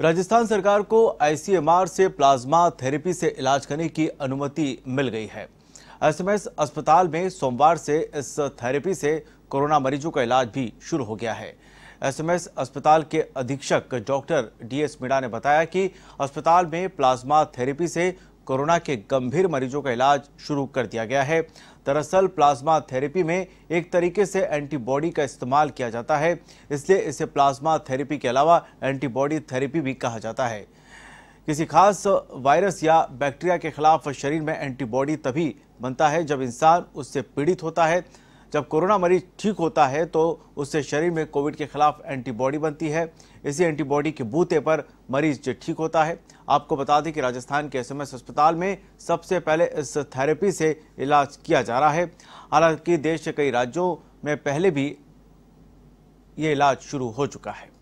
राजस्थान सरकार को आईसीएमआर से प्लाज्मा थेरेपी से इलाज करने की अनुमति मिल गई है एसएमएस अस्पताल में सोमवार से इस थेरेपी से कोरोना मरीजों का इलाज भी शुरू हो गया है एसएमएस अस्पताल के अधीक्षक डॉक्टर डीएस मीणा ने बताया कि अस्पताल में प्लाज्मा थेरेपी से कोरोना के गंभीर मरीजों का इलाज शुरू कर दिया गया है दरअसल प्लाज्मा थेरेपी में एक तरीके से एंटीबॉडी का इस्तेमाल किया जाता है इसलिए इसे प्लाज्मा थेरेपी के अलावा एंटीबॉडी थेरेपी भी कहा जाता है किसी खास वायरस या बैक्टीरिया के खिलाफ शरीर में एंटीबॉडी तभी बनता है जब इंसान उससे पीड़ित होता है जब कोरोना मरीज ठीक होता है तो उससे शरीर में कोविड के खिलाफ एंटीबॉडी बनती है इसी एंटीबॉडी के बूते पर मरीज ठीक होता है आपको बता दें कि राजस्थान के एसएमएस अस्पताल में सबसे पहले इस थेरेपी से इलाज किया जा रहा है हालांकि देश के कई राज्यों में पहले भी ये इलाज शुरू हो चुका है